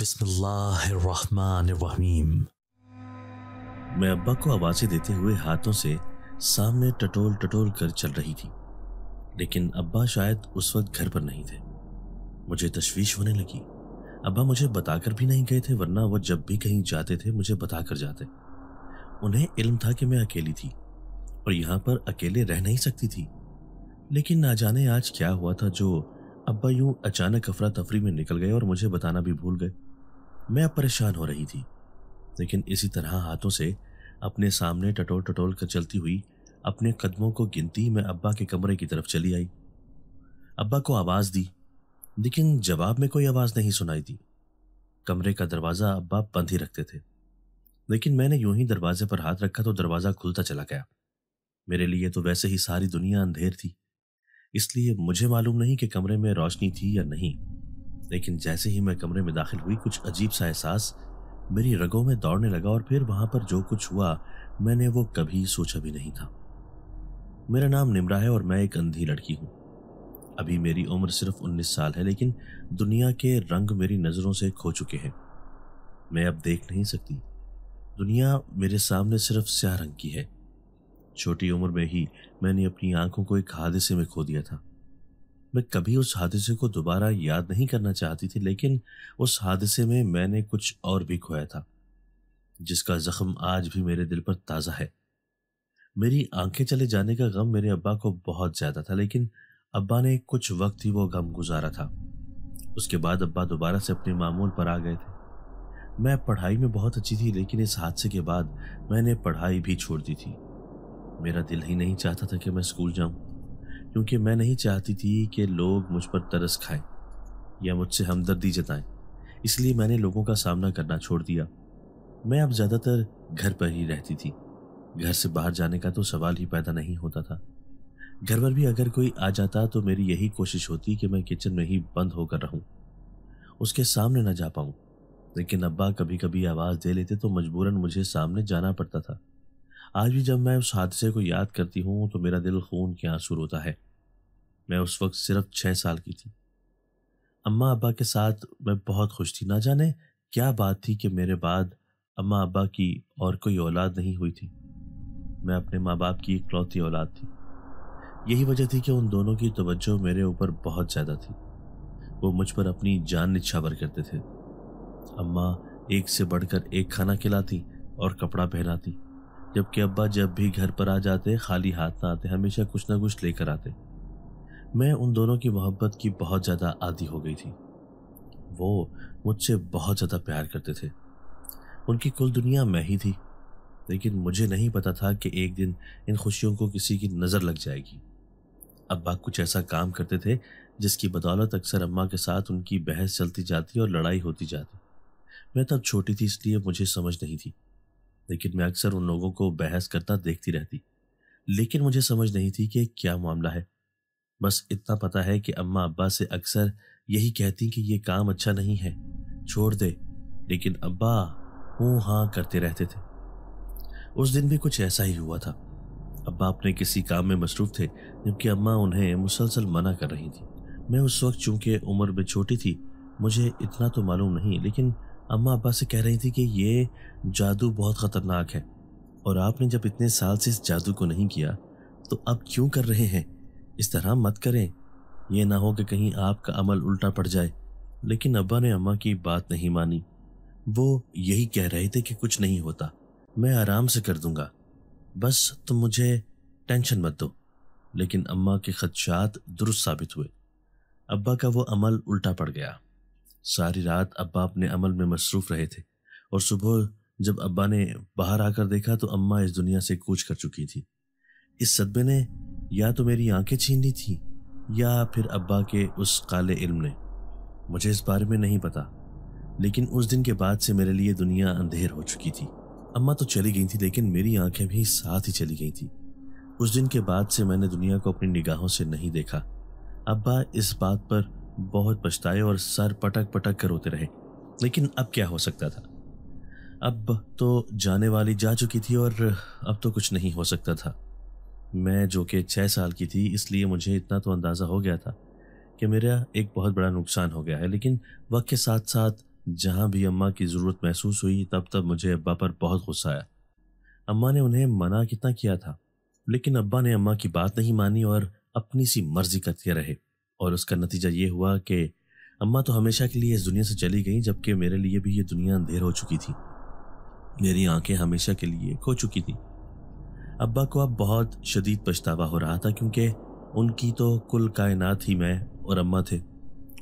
बिस्मिल्लाहिर्रहमानिर्रहीम मैं अब्बा को आवाज़ें देते हुए हाथों से सामने टटोल टटोल कर चल रही थी लेकिन अब्बा शायद उस वक्त घर पर नहीं थे मुझे तशवीश होने लगी अब्बा मुझे बताकर भी नहीं गए थे वरना वह जब भी कहीं जाते थे मुझे बताकर जाते उन्हें इल्म था कि मैं अकेली थी और यहाँ पर अकेले रह नहीं सकती थी लेकिन ना जाने आज क्या हुआ था जो अब्बा यूं अचानक अफरा तफरी में निकल गए और मुझे बताना भी भूल गए मैं अब परेशान हो रही थी लेकिन इसी तरह हाथों से अपने सामने टटोल टटोल कर चलती हुई अपने कदमों को गिनती मैं अब्बा के कमरे की तरफ चली आई अब्बा को आवाज़ दी लेकिन जवाब में कोई आवाज़ नहीं सुनाई दी कमरे का दरवाज़ा अब्बा बंद ही रखते थे लेकिन मैंने यूं ही दरवाजे पर हाथ रखा तो दरवाज़ा खुलता चला गया मेरे लिए तो वैसे ही सारी दुनिया अंधेर थी इसलिए मुझे मालूम नहीं कि कमरे में रोशनी थी या नहीं लेकिन जैसे ही मैं कमरे में दाखिल हुई कुछ अजीब सा एहसास मेरी रगों में दौड़ने लगा और फिर वहां पर जो कुछ हुआ मैंने वो कभी सोचा भी नहीं था मेरा नाम निमरा है और मैं एक अंधी लड़की हूँ अभी मेरी उम्र सिर्फ 19 साल है लेकिन दुनिया के रंग मेरी नज़रों से खो चुके हैं मैं अब देख नहीं सकती दुनिया मेरे सामने सिर्फ स्या रंग की है छोटी उम्र में ही मैंने अपनी आंखों को एक हादसे में खो दिया था मैं कभी उस हादसे को दोबारा याद नहीं करना चाहती थी लेकिन उस हादसे में मैंने कुछ और भी खोया था जिसका जख्म आज भी मेरे दिल पर ताज़ा है मेरी आंखें चले जाने का गम मेरे अब्बा को बहुत ज़्यादा था लेकिन अब्बा ने कुछ वक्त ही वो गम गुजारा था उसके बाद अब्बा दोबारा से अपने मामूल पर आ गए थे मैं पढ़ाई में बहुत अच्छी थी लेकिन इस हादसे के बाद मैंने पढ़ाई भी छोड़ दी थी मेरा दिल ही नहीं चाहता था कि मैं स्कूल जाऊं, क्योंकि मैं नहीं चाहती थी कि लोग मुझ पर तरस खाएं या मुझसे हमदर्दी जताएं इसलिए मैंने लोगों का सामना करना छोड़ दिया मैं अब ज़्यादातर घर पर ही रहती थी घर से बाहर जाने का तो सवाल ही पैदा नहीं होता था घर पर भी अगर कोई आ जाता तो मेरी यही कोशिश होती कि मैं किचन में ही बंद होकर रहूं उसके सामने ना जा पाऊं लेकिन अब्बा कभी कभी आवाज़ दे लेते तो मजबूरन मुझे सामने जाना पड़ता था आज भी जब मैं उस हादसे को याद करती हूँ तो मेरा दिल खून के आंसू रोता है मैं उस वक्त सिर्फ छः साल की थी अम्मा अब्बा के साथ मैं बहुत खुश थी ना जाने क्या बात थी कि मेरे बाद अम्मा अब्बा की और कोई औलाद नहीं हुई थी मैं अपने माँ बाप की इकलौती औलाद थी यही वजह थी कि उन दोनों की तवज्जो मेरे ऊपर बहुत ज़्यादा थी वो मुझ पर अपनी जान निछावर करते थे अम्मा एक से बढ़कर एक खाना खिलाती और कपड़ा पहनाती जबकि अब्बा जब भी घर पर आ जाते खाली हाथ ना आते हमेशा कुछ ना कुछ लेकर आते मैं उन दोनों की मोहब्बत की बहुत ज़्यादा आदि हो गई थी वो मुझसे बहुत ज़्यादा प्यार करते थे उनकी कुल दुनिया मैं ही थी लेकिन मुझे नहीं पता था कि एक दिन इन खुशियों को किसी की नज़र लग जाएगी अब्बा कुछ ऐसा काम करते थे जिसकी बदौलत अक्सर अम्मा के साथ उनकी बहस चलती जाती और लड़ाई होती जाती मैं तब छोटी थी इसलिए मुझे समझ नहीं थी लेकिन मैं अक्सर उन लोगों को बहस करता देखती रहती लेकिन मुझे समझ नहीं थी कि क्या मामला है बस इतना पता है कि अम्मा अब्बा से अक्सर यही कहती कि ये काम अच्छा नहीं है छोड़ दे लेकिन अब्बा हूँ हाँ करते रहते थे उस दिन भी कुछ ऐसा ही हुआ था अब्बा अपने किसी काम में मसरूफ थे जबकि अम्मा उन्हें मुसलसल मना कर रही थी मैं उस वक्त चूंकि उम्र में छोटी थी मुझे इतना तो मालूम नहीं लेकिन अम्मा अब्बा से कह रही थी कि ये जादू बहुत ख़तरनाक है और आपने जब इतने साल से इस जादू को नहीं किया तो अब क्यों कर रहे हैं इस तरह मत करें ये ना हो कि कहीं आपका अमल उल्टा पड़ जाए लेकिन अब्बा ने अम्मा की बात नहीं मानी वो यही कह रहे थे कि कुछ नहीं होता मैं आराम से कर दूंगा बस तुम मुझे टेंशन मत दो लेकिन अम्मा के खदशात दुरुस्त साबित हुए अब्बा का वो अमल उल्टा पड़ गया सारी रात अब्बा अपने अमल में मसरूफ रहे थे और सुबह जब अब्बा ने बाहर आकर देखा तो अम्मा इस दुनिया से कूच कर चुकी थी इस सदमे ने या तो मेरी आंखें छीन ली थी या फिर अब्बा के उस काले इल्म ने मुझे इस बारे में नहीं पता लेकिन उस दिन के बाद से मेरे लिए दुनिया अंधेर हो चुकी थी अम्मा तो चली गई थी लेकिन मेरी आंखें भी साथ ही चली गई थी उस दिन के बाद से मैंने दुनिया को अपनी निगाहों से नहीं देखा अब्बा इस बात पर बहुत पछताए और सर पटक पटक कर रोते रहे लेकिन अब क्या हो सकता था अब तो जाने वाली जा चुकी थी और अब तो कुछ नहीं हो सकता था मैं जो कि छः साल की थी इसलिए मुझे इतना तो अंदाज़ा हो गया था कि मेरा एक बहुत बड़ा नुकसान हो गया है लेकिन वक्त के साथ साथ जहाँ भी अम्मा की ज़रूरत महसूस हुई तब तब मुझे अब्बा पर बहुत गुस्सा आया अम्मा ने उन्हें मना कितना किया था लेकिन अब्बा ने अम्मा की बात नहीं मानी और अपनी सी मर्जी करते रहे और उसका नतीजा ये हुआ कि अम्मा तो हमेशा के लिए इस दुनिया से चली गई जबकि मेरे लिए भी ये दुनिया अंधेर हो चुकी थी मेरी आंखें हमेशा के लिए खो चुकी थी अब्बा को अब बहुत शदीद पछतावा हो रहा था क्योंकि उनकी तो कुल कायनात ही मैं और अम्मा थे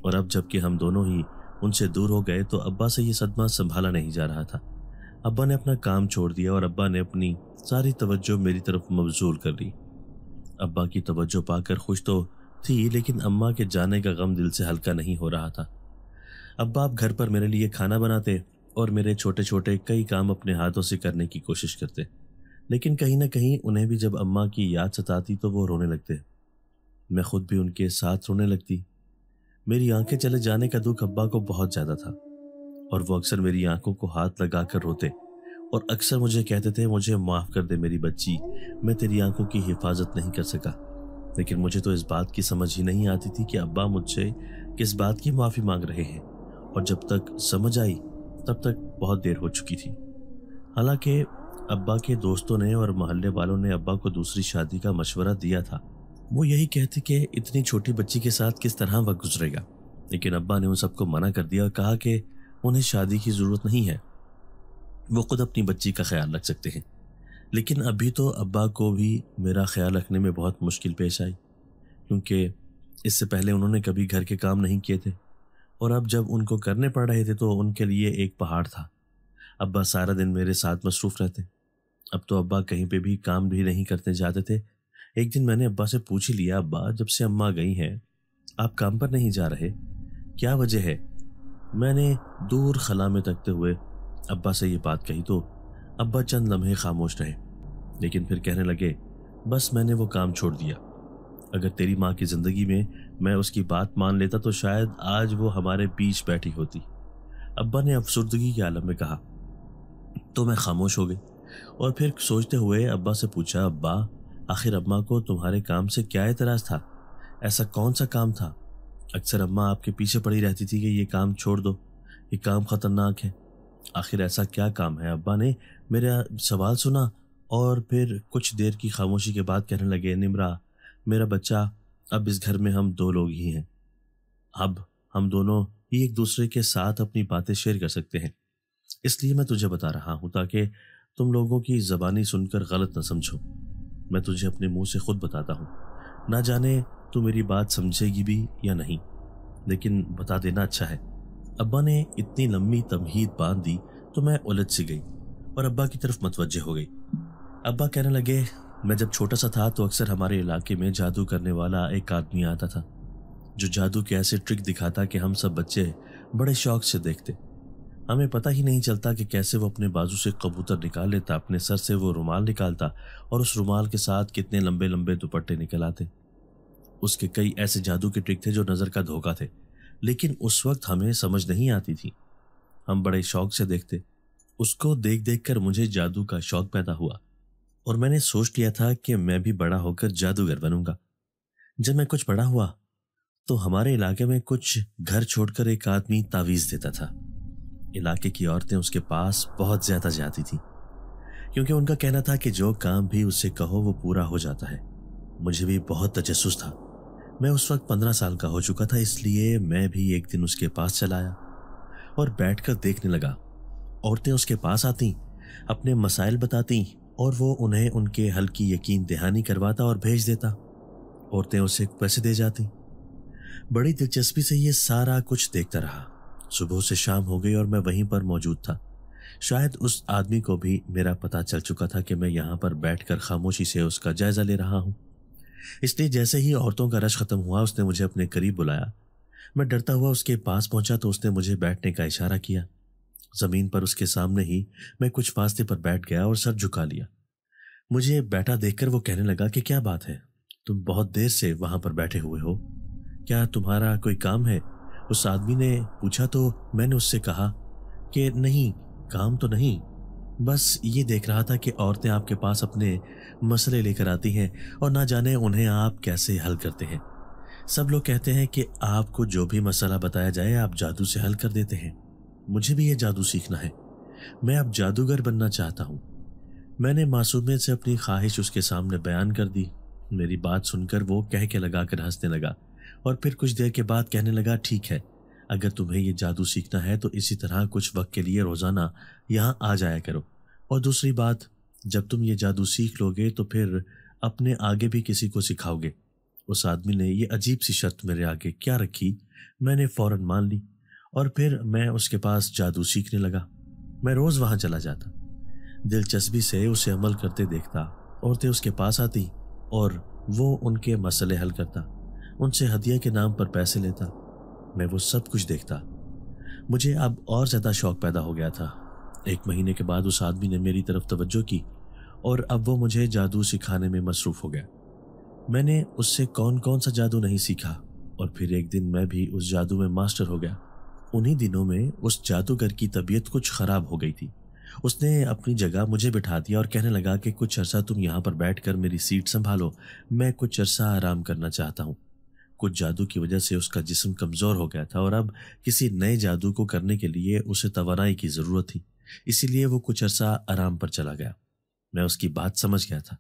और अब जबकि हम दोनों ही उनसे दूर हो गए तो अब्बा से ये सदमा संभाला नहीं जा रहा था अब्बा ने अपना काम छोड़ दिया और अब्बा ने अपनी सारी तवज्जो मेरी तरफ मबजूल कर ली अब्बा की तवज्जो पाकर खुश तो थी लेकिन अम्मा के जाने का गम दिल से हल्का नहीं हो रहा था अब्बा आप घर पर मेरे लिए खाना बनाते और मेरे छोटे छोटे कई काम अपने हाथों से करने की कोशिश करते लेकिन कहीं ना कहीं उन्हें भी जब अम्मा की याद सताती तो वो रोने लगते मैं खुद भी उनके साथ रोने लगती मेरी आंखें चले जाने का दुख अब्बा को बहुत ज़्यादा था और वो अक्सर मेरी आंखों को हाथ लगाकर रोते और अक्सर मुझे कहते थे मुझे माफ़ कर दे मेरी बच्ची मैं तेरी आंखों की हिफाजत नहीं कर सका लेकिन मुझे तो इस बात की समझ ही नहीं आती थी कि अब्बा मुझसे किस बात की माफ़ी मांग रहे हैं और जब तक समझ आई तब तक बहुत देर हो चुकी थी हालांकि अब्बा के दोस्तों ने और मोहल्ले वालों ने अब्बा को दूसरी शादी का मशवरा दिया था वो यही कहते कि इतनी छोटी बच्ची के साथ किस तरह वक्त गुजरेगा लेकिन अब्बा ने उन सबको मना कर दिया और कहा कि उन्हें शादी की ज़रूरत नहीं है वो खुद अपनी बच्ची का ख्याल रख सकते हैं लेकिन अभी तो अब्बा को भी मेरा ख्याल रखने में बहुत मुश्किल पेश आई क्योंकि इससे पहले उन्होंने कभी घर के काम नहीं किए थे और अब जब उनको करने पड़ रहे थे तो उनके लिए एक पहाड़ था अब्बा सारा दिन मेरे साथ मसरूफ़ रहते अब तो अब्बा कहीं पे भी काम भी नहीं करते जाते थे एक दिन मैंने अब्बा से पूछ ही लिया अब्बा जब से अम्मा गई हैं आप काम पर नहीं जा रहे क्या वजह है मैंने दूर खला में तकते हुए अब्बा से ये बात कही तो अब्बा चंद लम्हे खामोश रहे लेकिन फिर कहने लगे बस मैंने वो काम छोड़ दिया अगर तेरी माँ की ज़िंदगी में मैं उसकी बात मान लेता तो शायद आज वो हमारे बीच बैठी होती अब्बा ने अफसरदगी के आलम में कहा तो मैं खामोश हो गई और फिर सोचते हुए अब्बा से पूछा अब्बा आखिर अम्मा को तुम्हारे काम से क्या एतराज़ था ऐसा कौन सा काम था अक्सर अम्मा आपके पीछे पड़ी रहती थी कि ये काम छोड़ दो ये काम ख़तरनाक है आखिर ऐसा क्या काम है अब्बा ने मेरा सवाल सुना और फिर कुछ देर की खामोशी के बाद कहने लगे निमरा मेरा बच्चा अब इस घर में हम दो लोग ही हैं अब हम दोनों ही एक दूसरे के साथ अपनी बातें शेयर कर सकते हैं इसलिए मैं तुझे बता रहा हूँ ताकि तुम लोगों की जबानी सुनकर गलत ना समझो मैं तुझे अपने मुंह से खुद बताता हूँ ना जाने तू मेरी बात समझेगी भी या नहीं लेकिन बता देना अच्छा है अब्बा ने इतनी लंबी तमहीद बांध दी तो मैं उलझ सी गई और अब्बा की तरफ मतवजह हो गई अब्बा कहने लगे मैं जब छोटा सा था तो अक्सर हमारे इलाके में जादू करने वाला एक आदमी आता था जो जादू के ऐसे ट्रिक दिखाता कि हम सब बच्चे बड़े शौक से देखते हमें पता ही नहीं चलता कि कैसे वो अपने बाजू से कबूतर निकाल लेता अपने सर से वो रुमाल निकालता और उस रुमाल के साथ कितने लंबे लंबे दुपट्टे निकल आते उसके कई ऐसे जादू के ट्रिक थे जो नज़र का धोखा थे लेकिन उस वक्त हमें समझ नहीं आती थी हम बड़े शौक से देखते उसको देख देख कर मुझे जादू का शौक पैदा हुआ और मैंने सोच लिया था कि मैं भी बड़ा होकर जादूगर बनूंगा जब मैं कुछ बड़ा हुआ तो हमारे इलाके में कुछ घर छोड़कर एक आदमी तावीज देता था इलाके की औरतें उसके पास बहुत ज्यादा जाती थी क्योंकि उनका कहना था कि जो काम भी उससे कहो वो पूरा हो जाता है मुझे भी बहुत तजस था मैं उस वक्त पंद्रह साल का हो चुका था इसलिए मैं भी एक दिन उसके पास चलाया और बैठकर देखने लगा औरतें उसके पास आती अपने मसाइल बताती और वो उन्हें उनके हल की यकीन दहानी करवाता और भेज देता औरतें उसे पैसे दे जाती बड़ी दिलचस्पी से ये सारा कुछ देखता रहा सुबह से शाम हो गई और मैं वहीं पर मौजूद था शायद उस आदमी को भी मेरा पता चल चुका था कि मैं यहाँ पर बैठकर खामोशी से उसका जायजा ले रहा हूँ इसलिए जैसे ही औरतों का रश खत्म हुआ उसने मुझे अपने करीब बुलाया मैं डरता हुआ उसके पास पहुंचा तो उसने मुझे बैठने का इशारा किया जमीन पर उसके सामने ही मैं कुछ फास्ते पर बैठ गया और सर झुका लिया मुझे बैठा देखकर वो कहने लगा कि क्या बात है तुम बहुत देर से वहां पर बैठे हुए हो क्या तुम्हारा कोई काम है उस आदमी ने पूछा तो मैंने उससे कहा कि नहीं काम तो नहीं बस ये देख रहा था कि औरतें आपके पास अपने मसले लेकर आती हैं और ना जाने उन्हें आप कैसे हल करते हैं सब लोग कहते हैं कि आपको जो भी मसला बताया जाए आप जादू से हल कर देते हैं मुझे भी ये जादू सीखना है मैं अब जादूगर बनना चाहता हूँ मैंने मासूमियत से अपनी ख्वाहिश उसके सामने बयान कर दी मेरी बात सुनकर वो कह के लगा कर हंसने लगा और फिर कुछ देर के बाद कहने लगा ठीक है अगर तुम्हें ये जादू सीखना है तो इसी तरह कुछ वक्त के लिए रोज़ाना यहाँ आ जाया करो और दूसरी बात जब तुम ये जादू सीख लोगे तो फिर अपने आगे भी किसी को सिखाओगे उस आदमी ने ये अजीब सी शर्त मेरे आगे क्या रखी मैंने फ़ौर मान ली और फिर मैं उसके पास जादू सीखने लगा मैं रोज़ वहाँ चला जाता दिलचस्पी से उसे अमल करते देखता औरतें उसके पास आती और वो उनके मसले हल करता उनसे हदिया के नाम पर पैसे लेता मैं वो सब कुछ देखता मुझे अब और ज़्यादा शौक पैदा हो गया था एक महीने के बाद उस आदमी ने मेरी तरफ तवज्जो की और अब वो मुझे जादू सिखाने में मसरूफ़ हो गया मैंने उससे कौन कौन सा जादू नहीं सीखा और फिर एक दिन मैं भी उस जादू में मास्टर हो गया उन्हीं दिनों में उस जादूगर की तबीयत कुछ ख़राब हो गई थी उसने अपनी जगह मुझे बिठा दिया और कहने लगा कि कुछ अरसा तुम यहाँ पर बैठ कर मेरी सीट संभालो मैं कुछ अरसा आराम करना चाहता हूँ कुछ जादू की वजह से उसका जिस्म कमज़ोर हो गया था और अब किसी नए जादू को करने के लिए उसे तोानाई की ज़रूरत थी इसीलिए वो कुछ अरसा आराम पर चला गया मैं उसकी बात समझ गया था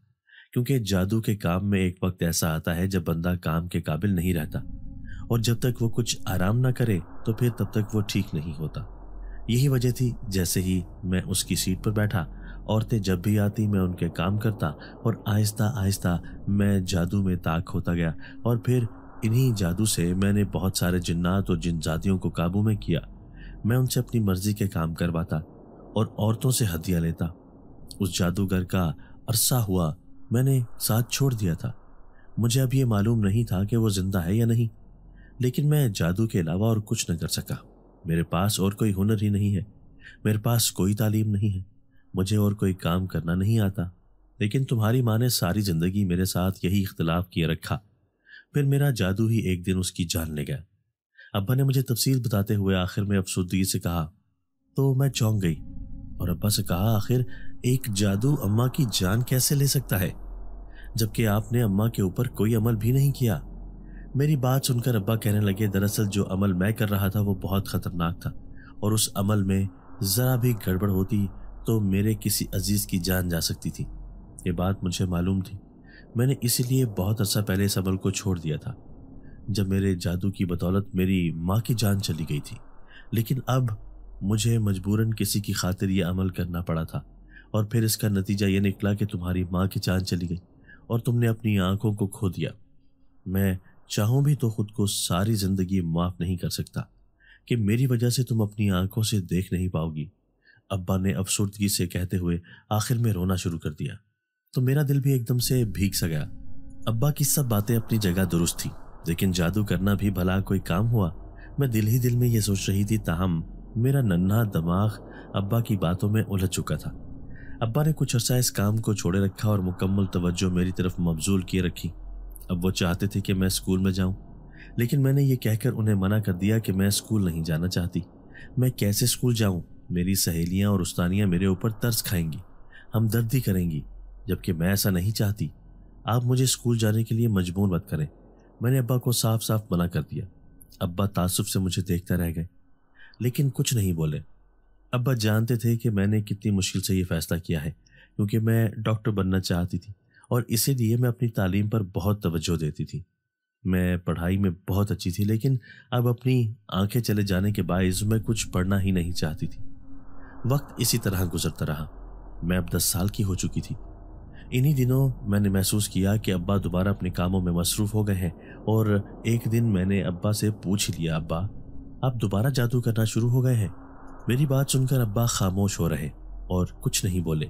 क्योंकि जादू के काम में एक वक्त ऐसा आता है जब बंदा काम के काबिल नहीं रहता और जब तक वो कुछ आराम ना करे तो फिर तब तक वो ठीक नहीं होता यही वजह थी जैसे ही मैं उसकी सीट पर बैठा औरतें जब भी आती मैं उनके काम करता और आहिस्ता आहिस्ता मैं जादू में ताक होता गया और फिर इन्हीं जादू से मैंने बहुत सारे जिन्नात और जिनजातियों को काबू में किया मैं उनसे अपनी मर्जी के काम करवाता और औरतों से हदिया लेता उस जादूगर का अरसा हुआ मैंने साथ छोड़ दिया था मुझे अब ये मालूम नहीं था कि वो जिंदा है या नहीं लेकिन मैं जादू के अलावा और कुछ न कर सका मेरे पास और कोई हुनर ही नहीं है मेरे पास कोई तालीम नहीं है मुझे और कोई काम करना नहीं आता लेकिन तुम्हारी माँ ने सारी ज़िंदगी मेरे साथ यही इख्तलाफ किए रखा फिर मेरा जादू ही एक दिन उसकी जान ले गया अब्बा ने मुझे तफसील बताते हुए आखिर में अफसुदगी से कहा तो मैं चौंक गई और अब्बा से कहा आखिर एक जादू अम्मा की जान कैसे ले सकता है जबकि आपने अम्मा के ऊपर कोई अमल भी नहीं किया मेरी बात सुनकर अब्बा कहने लगे दरअसल जो अमल मैं कर रहा था वो बहुत ख़तरनाक था और उस अमल में ज़रा भी गड़बड़ होती तो मेरे किसी अजीज़ की जान जा सकती थी ये बात मुझे मालूम थी मैंने इसीलिए बहुत अर्सा पहले इस अमल को छोड़ दिया था जब मेरे जादू की बदौलत मेरी माँ की जान चली गई थी लेकिन अब मुझे मजबूरन किसी की खातिर यह अमल करना पड़ा था और फिर इसका नतीजा ये निकला कि तुम्हारी माँ की जान चली गई और तुमने अपनी आंखों को खो दिया मैं चाहूँ भी तो खुद को सारी ज़िंदगी माफ़ नहीं कर सकता कि मेरी वजह से तुम अपनी आंखों से देख नहीं पाओगी अब्बा ने अफसुर्दगी से कहते हुए आखिर में रोना शुरू कर दिया तो मेरा दिल भी एकदम से भीग सा गया अब्बा की सब बातें अपनी जगह दुरुस्त थी लेकिन जादू करना भी भला कोई काम हुआ मैं दिल ही दिल में यह सोच रही थी ताहम मेरा नन्हा दिमाग अब्बा की बातों में उलझ चुका था अब्बा ने कुछ अर्सा इस काम को छोड़े रखा और मुकम्मल तवज्जो मेरी तरफ मबजूल किए रखी अब वो चाहते थे कि मैं स्कूल में जाऊं लेकिन मैंने ये कहकर उन्हें मना कर दिया कि मैं स्कूल नहीं जाना चाहती मैं कैसे स्कूल जाऊं मेरी सहेलियां और उस्तानियां मेरे ऊपर तर्स खाएंगी हमदर्दी करेंगी जबकि मैं ऐसा नहीं चाहती आप मुझे स्कूल जाने के लिए मजबूर मत करें मैंने अब्बा को साफ साफ मना कर दिया अब्बा तासुब से मुझे देखते रह गए लेकिन कुछ नहीं बोले अब्बा जानते थे कि मैंने कितनी मुश्किल से ये फ़ैसला किया है क्योंकि मैं डॉक्टर बनना चाहती थी और इसीलिए मैं अपनी तालीम पर बहुत तवज्जो देती थी मैं पढ़ाई में बहुत अच्छी थी लेकिन अब अपनी आंखें चले जाने के बायस मैं कुछ पढ़ना ही नहीं चाहती थी वक्त इसी तरह गुजरता रहा मैं अब दस साल की हो चुकी थी इन्हीं दिनों मैंने महसूस किया कि अब्बा दोबारा अपने कामों में मसरूफ़ हो गए हैं और एक दिन मैंने अब्बा से पूछ लिया अब्बा आप दोबारा जादू करना शुरू हो गए हैं मेरी बात सुनकर अब्बा खामोश हो रहे और कुछ नहीं बोले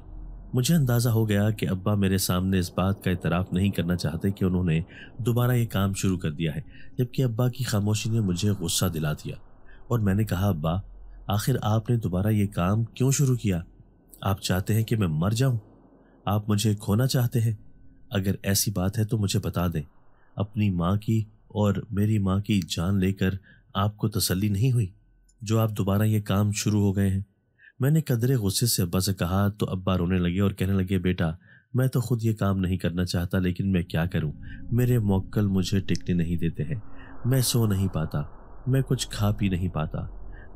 मुझे अंदाज़ा हो गया कि अब्बा मेरे सामने इस बात का इतराफ़ नहीं करना चाहते कि उन्होंने दोबारा ये काम शुरू कर दिया है जबकि अब्बा की खामोशी ने मुझे गुस्सा दिला दिया और मैंने कहा अब्बा आखिर आपने दोबारा ये काम क्यों शुरू किया आप चाहते हैं कि मैं मर जाऊं आप मुझे खोना चाहते हैं अगर ऐसी बात है तो मुझे बता दें अपनी माँ की और मेरी माँ की जान लेकर आपको तसल्ली नहीं हुई जो आप दोबारा ये काम शुरू हो गए हैं मैंने कदरे गुस्से से अब्बा से कहा तो अब्बा रोने लगे और कहने लगे बेटा मैं तो खुद ये काम नहीं करना चाहता लेकिन मैं क्या करूं मेरे मौक्कल मुझे टिकने नहीं देते हैं मैं सो नहीं पाता मैं कुछ खा पी नहीं पाता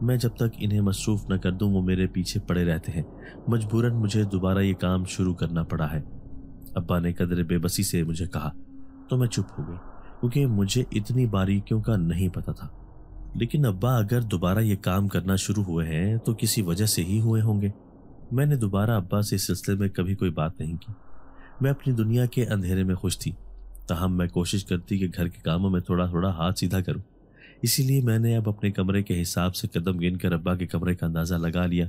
मैं जब तक इन्हें मसरूफ़ न कर दूं वो मेरे पीछे पड़े रहते हैं मजबूरन मुझे दोबारा ये काम शुरू करना पड़ा है अब्बा ने कदर बेबसी से मुझे कहा तो मैं चुप हो गई क्योंकि मुझे इतनी बारीकियों का नहीं पता था लेकिन अब्बा अगर दोबारा ये काम करना शुरू हुए हैं तो किसी वजह से ही हुए होंगे मैंने दोबारा अब्बा से इस सिलसिले में कभी कोई बात नहीं की मैं अपनी दुनिया के अंधेरे में खुश थी तहम मैं कोशिश करती कि घर के कामों में थोड़ा थोड़ा हाथ सीधा करूं इसीलिए मैंने अब अपने कमरे के हिसाब से कदम गिनकर अब्बा के कमरे का अंदाज़ा लगा लिया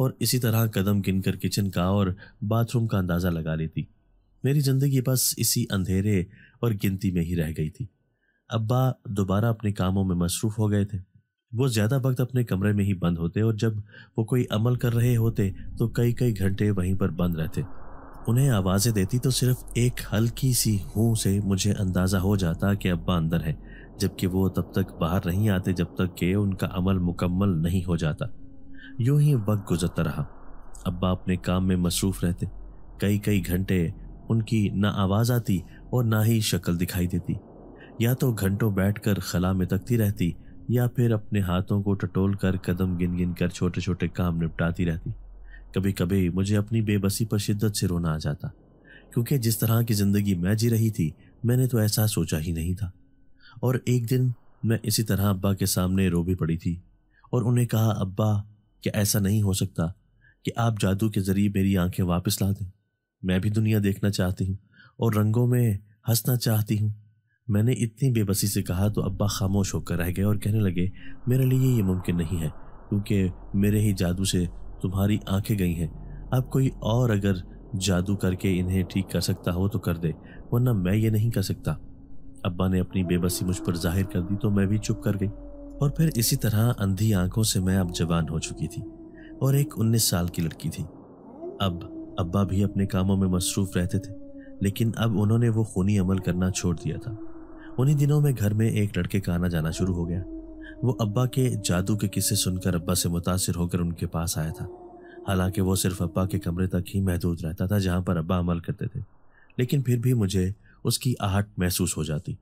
और इसी तरह कदम गिनकर किचन का और बाथरूम का अंदाज़ा लगा लेती मेरी ज़िंदगी बस इसी अंधेरे और गिनती में ही रह गई थी अब्बा दोबारा अपने कामों में मसरूफ़ हो गए थे वो ज़्यादा वक्त अपने कमरे में ही बंद होते और जब वो कोई अमल कर रहे होते तो कई कई घंटे वहीं पर बंद रहते उन्हें आवाज़ें देती तो सिर्फ एक हल्की सी हूँ से मुझे अंदाज़ा हो जाता कि अब्बा अंदर है जबकि वो तब तक बाहर नहीं आते जब तक के उनका अमल मुकम्मल नहीं हो जाता यूं ही वक्त गुजरता रहा अब्बा अपने काम में मसरूफ़ रहते कई कई घंटे उनकी ना आवाज़ आती और ना ही शक्ल दिखाई देती या तो घंटों बैठकर खला में तकती रहती या फिर अपने हाथों को टटोल कर कदम गिन गिन कर छोटे छोटे काम निपटाती रहती कभी कभी मुझे अपनी बेबसी पर शिद्दत से रोना आ जाता क्योंकि जिस तरह की ज़िंदगी मैं जी रही थी मैंने तो ऐसा सोचा ही नहीं था और एक दिन मैं इसी तरह अब्बा के सामने रो भी पड़ी थी और उन्हें कहा अब्बा क्या ऐसा नहीं हो सकता कि आप जादू के ज़रिए मेरी आंखें वापस ला दें मैं भी दुनिया देखना चाहती हूँ और रंगों में हंसना चाहती हूँ मैंने इतनी बेबसी से कहा तो अब्बा खामोश होकर रह गए और कहने लगे मेरे लिए ये मुमकिन नहीं है क्योंकि मेरे ही जादू से तुम्हारी आंखें गई हैं अब कोई और अगर जादू करके इन्हें ठीक कर सकता हो तो कर दे वरना मैं ये नहीं कर सकता अब्बा ने अपनी बेबसी मुझ पर जाहिर कर दी तो मैं भी चुप कर गई और फिर इसी तरह अंधी आंखों से मैं अब जवान हो चुकी थी और एक उन्नीस साल की लड़की थी अब अब्बा भी अपने कामों में मसरूफ रहते थे लेकिन अब उन्होंने वो खूनी अमल करना छोड़ दिया था उन्हीं दिनों में घर में एक लड़के का आना जाना शुरू हो गया वो अब्बा के जादू के किस्से सुनकर अब्बा से मुतासर होकर उनके पास आया था हालांकि वो सिर्फ अब्बा के कमरे तक ही महदूद रहता था जहाँ पर अब्बा अमल करते थे लेकिन फिर भी मुझे उसकी आहट महसूस हो जाती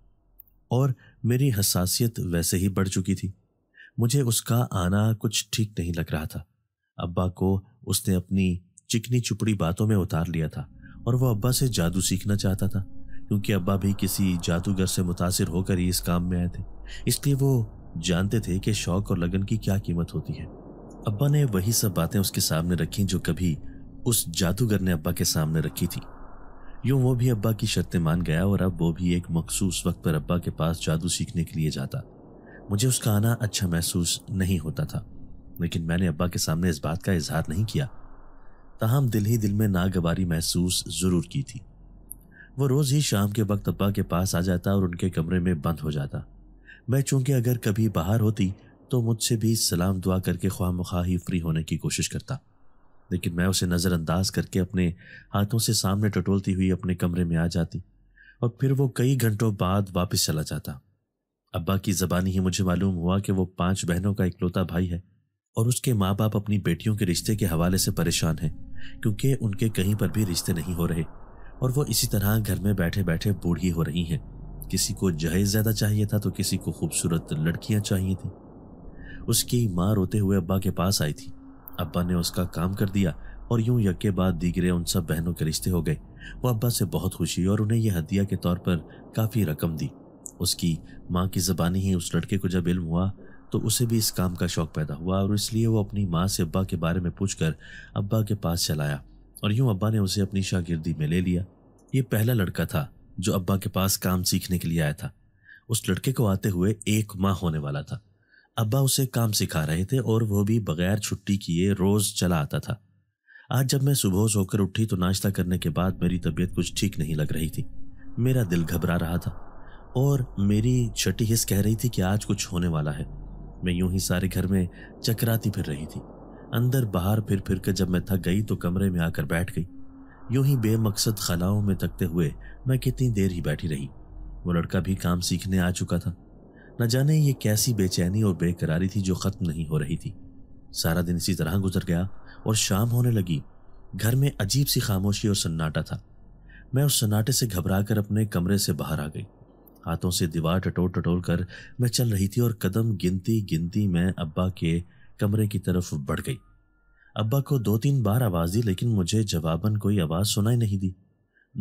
और मेरी हसासियत वैसे ही बढ़ चुकी थी मुझे उसका आना कुछ ठीक नहीं लग रहा था अब्बा को उसने अपनी चिकनी चुपड़ी बातों में उतार लिया था और वह अब्बा से जादू सीखना चाहता था क्योंकि अब्बा भी किसी जादूगर से मुतासर होकर ही इस काम में आए थे इसलिए वो जानते थे कि शौक और लगन की क्या कीमत होती है अब्बा ने वही सब बातें उसके सामने रखी जो कभी उस जादूगर ने अब्बा के सामने रखी थी यूं वो भी अब्बा की शर्तें मान गया और अब वो भी एक मखसूस वक्त पर अब्बा के पास जादू सीखने के लिए जाता मुझे उसका आना अच्छा महसूस नहीं होता था लेकिन मैंने अब्बा के सामने इस बात का इजहार नहीं किया ताहम दिल ही दिल में नागवारी महसूस ज़रूर की थी वो रोज़ ही शाम के वक्त अब्बा के पास आ जाता और उनके कमरे में बंद हो जाता मैं चूंकि अगर कभी बाहर होती तो मुझसे भी सलाम दुआ करके ख्वाह ही फ्री होने की कोशिश करता लेकिन मैं उसे नज़रअंदाज करके अपने हाथों से सामने टटोलती हुई अपने कमरे में आ जाती और फिर वो कई घंटों बाद वापस चला जाता अब्बा की ज़बानी ही मुझे मालूम हुआ कि वो पांच बहनों का इकलौता भाई है और उसके माँ बाप अपनी बेटियों के रिश्ते के हवाले से परेशान हैं क्योंकि उनके कहीं पर भी रिश्ते नहीं हो रहे और वो इसी तरह घर में बैठे बैठे बूढ़ी हो रही हैं किसी को जहेज ज़्यादा चाहिए था तो किसी को खूबसूरत लड़कियाँ चाहिए थी उसकी माँ रोते हुए अब्बा के पास आई थी अब्बा ने उसका काम कर दिया और यूं यके बाद दीगरे उन सब बहनों के रिश्ते हो गए वो अब्बा से बहुत खुश हुई और उन्हें यह हदिया के तौर पर काफ़ी रकम दी उसकी माँ की ज़बानी ही उस लड़के को जब इल्म हुआ तो उसे भी इस काम का शौक़ पैदा हुआ और इसलिए वो अपनी माँ से अब्बा के बारे में पूछकर अब्बा के पास चलाया और यूं अब्बा ने उसे अपनी शागिर्दी में ले लिया ये पहला लड़का था जो अब्बा के पास काम सीखने के लिए आया था उस लड़के को आते हुए एक माह होने वाला था अब्बा उसे काम सिखा रहे थे और वह भी बगैर छुट्टी किए रोज चला आता था आज जब मैं सुबह सोकर उठी तो नाश्ता करने के बाद मेरी तबीयत कुछ ठीक नहीं लग रही थी मेरा दिल घबरा रहा था और मेरी छठी हिस्स कह रही थी कि आज कुछ होने वाला है मैं यूं ही सारे घर में चकराती फिर रही थी अंदर बाहर फिर फिर कर जब मैं थक गई तो कमरे में आकर बैठ गई यूं ही बेमकसद खलाओं में तकते हुए मैं कितनी देर ही बैठी रही वो लड़का भी काम सीखने आ चुका था न जाने ये कैसी बेचैनी और बेकरारी थी जो ख़त्म नहीं हो रही थी सारा दिन इसी तरह गुजर गया और शाम होने लगी घर में अजीब सी खामोशी और सन्नाटा था मैं उस सन्नाटे से घबरा कर अपने कमरे से बाहर आ गई हाथों से दीवार टटोल टटोल कर मैं चल रही थी और कदम गिनती गिनती मैं अब्बा के कमरे की तरफ बढ़ गई अब्बा को दो तीन बार आवाज़ दी लेकिन मुझे जवाबन कोई आवाज़ सुनाई नहीं दी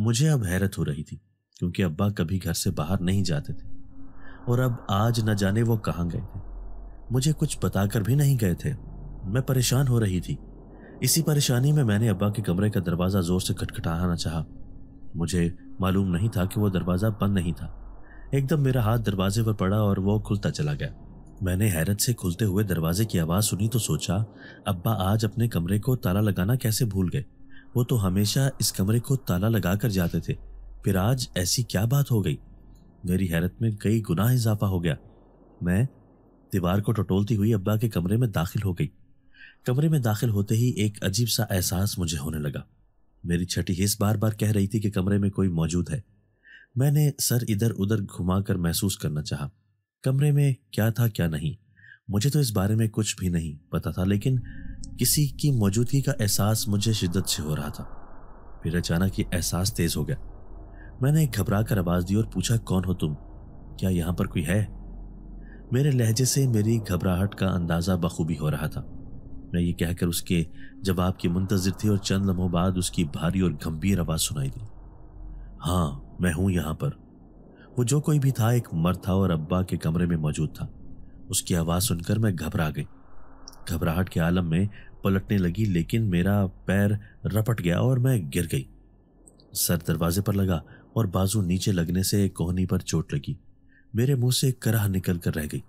मुझे अब हैरत हो रही थी क्योंकि अब्बा कभी घर से बाहर नहीं जाते थे और अब आज न जाने वो कहाँ गए थे मुझे कुछ बताकर भी नहीं गए थे मैं परेशान हो रही थी इसी परेशानी में मैंने अब्बा के कमरे का दरवाज़ा ज़ोर से खटखटाना चाहा मुझे मालूम नहीं था कि वो दरवाज़ा बंद नहीं था एकदम मेरा हाथ दरवाजे पर पड़ा और वो खुलता चला गया मैंने हैरत से खुलते हुए दरवाजे की आवाज़ सुनी तो सोचा अब्बा आज अपने कमरे को ताला लगाना कैसे भूल गए वो तो हमेशा इस कमरे को ताला लगा कर जाते थे फिर आज ऐसी क्या बात हो गई मेरी हैरत में कई गुना इजाफा हो गया मैं दीवार को टटोलती हुई अब्बा के कमरे में दाखिल हो गई कमरे में दाखिल होते ही एक अजीब सा एहसास मुझे होने लगा मेरी छठी हिस्स बार बार कह रही थी कि कमरे में कोई मौजूद है मैंने सर इधर उधर घुमाकर महसूस करना चाहा कमरे में क्या था क्या नहीं मुझे तो इस बारे में कुछ भी नहीं पता था लेकिन किसी की मौजूदगी का एहसास मुझे शिद्दत से हो रहा था फिर अचानक ये एहसास तेज हो गया मैंने घबरा कर आवाज दी और पूछा कौन हो तुम क्या यहां पर कोई है मेरे लहजे से मेरी घबराहट का अंदाज़ा बखूबी हो रहा था मैं ये कहकर उसके जवाब की मुंतजर थी और चंद लम्हों बाद उसकी भारी और गंभीर आवाज़ सुनाई दी हाँ मैं हूं यहां पर वो जो कोई भी था एक मर्द था और अब्बा के कमरे में मौजूद था उसकी आवाज़ सुनकर मैं घबरा गई घबराहट के आलम में पलटने लगी लेकिन मेरा पैर रपट गया और मैं गिर गई सर दरवाजे पर लगा और बाजू नीचे लगने से कोहनी पर चोट लगी मेरे मुंह से कराह निकल कर रह गई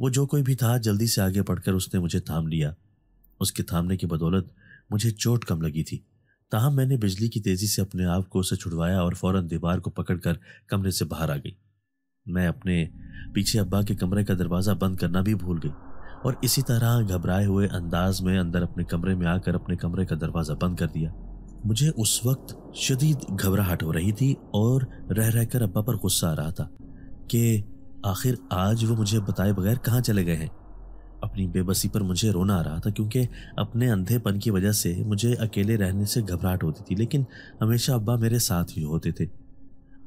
वो जो कोई भी था जल्दी से आगे बढ़कर उसने मुझे थाम लिया उसके थामने की बदौलत मुझे चोट कम लगी थी ताहम मैंने बिजली की तेजी से अपने आप को उसे छुड़वाया और फौरन दीवार को पकड़कर कमरे से बाहर आ गई मैं अपने पीछे अब्बा के कमरे का दरवाज़ा बंद करना भी भूल गई और इसी तरह घबराए हुए अंदाज में अंदर अपने कमरे में आकर अपने कमरे का दरवाज़ा बंद कर दिया मुझे उस वक्त शदीद घबराहट हो रही थी और रह रहकर अब्बा पर गुस्सा आ रहा था कि आखिर आज वो मुझे बताए बगैर कहाँ चले गए हैं अपनी बेबसी पर मुझे रोना आ रहा था क्योंकि अपने अंधेपन की वजह से मुझे अकेले रहने से घबराहट होती थी लेकिन हमेशा अब्बा मेरे साथ ही होते थे